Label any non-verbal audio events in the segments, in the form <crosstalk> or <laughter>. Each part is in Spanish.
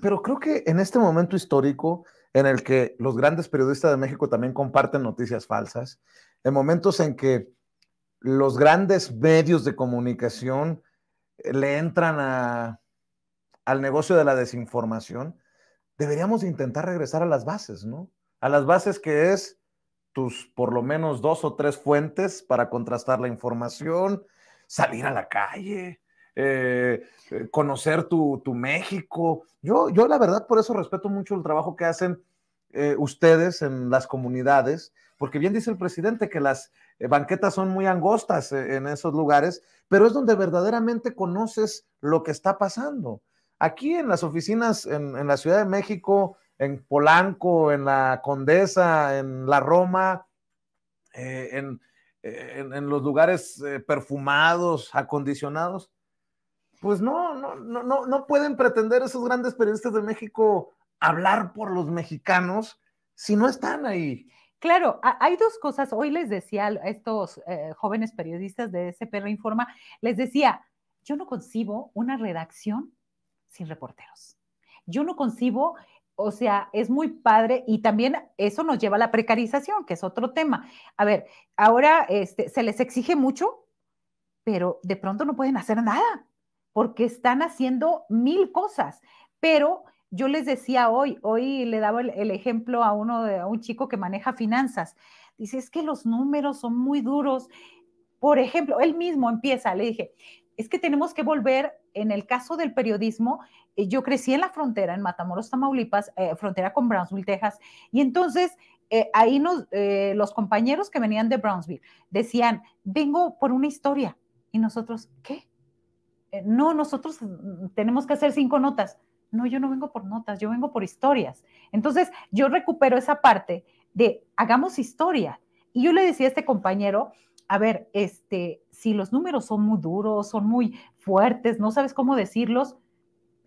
pero creo que en este momento histórico en el que los grandes periodistas de México también comparten noticias falsas, en momentos en que los grandes medios de comunicación eh, le entran al negocio de la desinformación, deberíamos intentar regresar a las bases, ¿no? A las bases que es tus por lo menos dos o tres fuentes para contrastar la información, salir a la calle, eh, eh, conocer tu, México. Yo, yo la verdad por eso respeto mucho el trabajo que hacen eh, ustedes en las comunidades, porque bien dice el presidente que las banquetas son muy angostas en esos lugares, pero es donde verdaderamente conoces lo que está pasando. Aquí en las oficinas en, la Ciudad de México, en Polanco, en la Condesa, en la Roma, en, los lugares perfumados, acondicionados, pues no, no, no, no, pueden pretender esos grandes periodistas de México hablar por los mexicanos si no están ahí. Claro, hay dos cosas. Hoy les decía a estos eh, jóvenes periodistas de SPR Informa, les decía, yo no concibo una redacción sin reporteros. Yo no concibo, o sea, es muy padre y también eso nos lleva a la precarización, que es otro tema. A ver, ahora este, se les exige mucho, pero de pronto no pueden hacer nada porque están haciendo mil cosas, pero yo les decía hoy, hoy le daba el, ejemplo a uno a un chico que maneja finanzas. Dice, es que los números son muy duros. Por ejemplo, él mismo empieza, le dije, es que tenemos que volver, en el caso del periodismo, eh, yo crecí en la frontera, en Matamoros, Tamaulipas, eh, frontera con Brownsville, Texas, y entonces eh, ahí nos, los compañeros que venían de Brownsville decían, vengo por una historia, y nosotros, ¿qué? Eh, no, nosotros mm, mm, tenemos que hacer cinco notas. No, yo no vengo por notas, yo vengo por historias. Entonces, yo recupero esa parte de hagamos historia. Y yo le decía a este compañero, a ver, este, si los números son muy duros, son muy fuertes, no sabes cómo decirlos,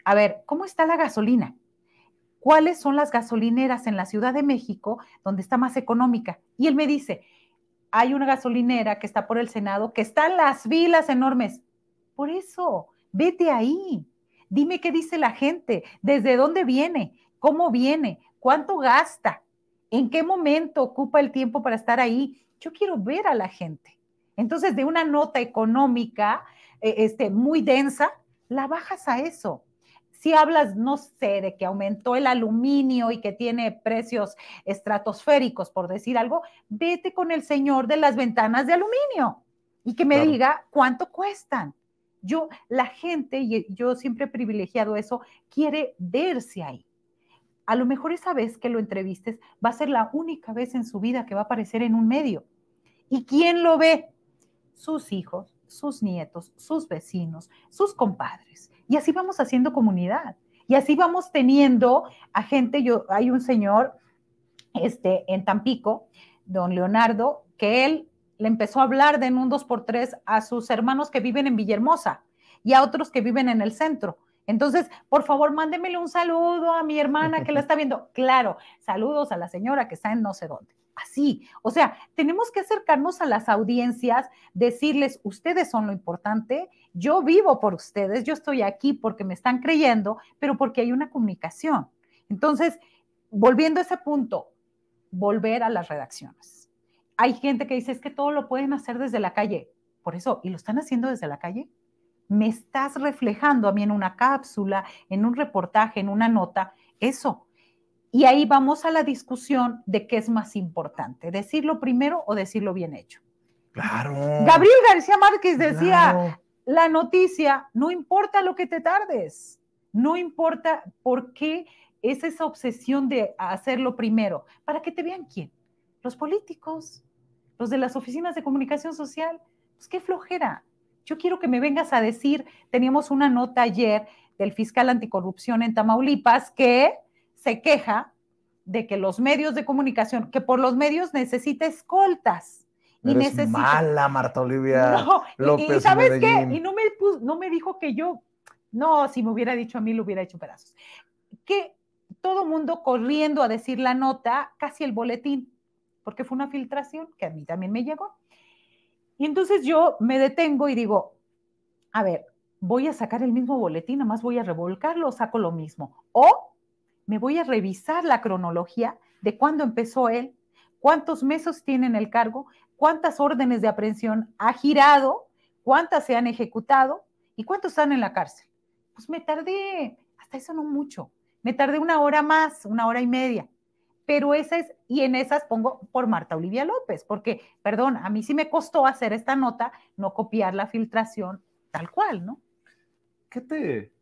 a ver, ¿cómo está la gasolina? ¿Cuáles son las gasolineras en la Ciudad de México donde está más económica? Y él me dice, hay una gasolinera que está por el Senado, que está en las vilas enormes. Por eso, vete ahí. Dime qué dice la gente, desde dónde viene, cómo viene, cuánto gasta, en qué momento ocupa el tiempo para estar ahí. Yo quiero ver a la gente. Entonces, de una nota económica eh, este, muy densa, la bajas a eso. Si hablas, no sé, de que aumentó el aluminio y que tiene precios estratosféricos, por decir algo, vete con el señor de las ventanas de aluminio y que me diga cuánto cuestan. Yo, la gente, y yo siempre he privilegiado eso, quiere verse ahí. A lo mejor esa vez que lo entrevistes va a ser la única vez en su vida que va a aparecer en un medio. ¿Y quién lo ve? Sus hijos, sus nietos, sus vecinos, sus compadres. Y así vamos haciendo comunidad. Y así vamos teniendo a gente, yo, hay un señor este, en Tampico, don Leonardo, que él le empezó a hablar de en un dos por tres a sus hermanos que viven en Villahermosa y a otros que viven en el centro. Entonces, por favor, mándemele un saludo a mi hermana que la <laughs> está viendo. Claro, saludos a la señora que está en no sé dónde. Así, o sea, tenemos que acercarnos a las audiencias, decirles, ustedes son lo importante, yo vivo por ustedes, yo estoy aquí porque me están creyendo, pero porque hay una comunicación. Entonces, volviendo a ese punto, volver a las redacciones. Hay gente que dice, es que todo lo pueden hacer desde la calle. Por eso, ¿y lo están haciendo desde la calle? Me estás reflejando a mí en una cápsula, en un reportaje, en una nota, eso. Y ahí vamos a la discusión de qué es más importante, decirlo primero o decirlo bien hecho. Claro. Gabriel García Márquez decía, la noticia, no importa lo que te tardes, no importa por qué es esa obsesión de hacerlo primero, para que te vean quién, los políticos los de las oficinas de comunicación social, pues qué flojera. Yo quiero que me vengas a decir, teníamos una nota ayer del fiscal anticorrupción en Tamaulipas que se queja de que los medios de comunicación, que por los medios necesita escoltas. y necesita... mala, Marta Olivia. <laughs> No, y, sabes qué, y no me, no me dijo que yo, no, si me hubiera dicho a mí, lo hubiera hecho pedazos. Que todo mundo corriendo a decir la nota, casi el boletín porque fue una filtración que a mí también me llegó. Y entonces yo me detengo y digo, a ver, voy a sacar el mismo boletín, nada más voy a revolcarlo, saco lo mismo. O me voy a revisar la cronología de cuándo empezó él, cuántos meses tiene en el cargo, cuántas órdenes de aprehensión ha girado, cuántas se han ejecutado y cuántos están en la cárcel. Pues me tardé, hasta eso no mucho, me tardé una hora más, una hora y media pero esas, y en esas pongo por Marta Olivia López, porque, perdón, a mí sí me costó hacer esta nota, no copiar la filtración tal cual, ¿no? ¿Qué te,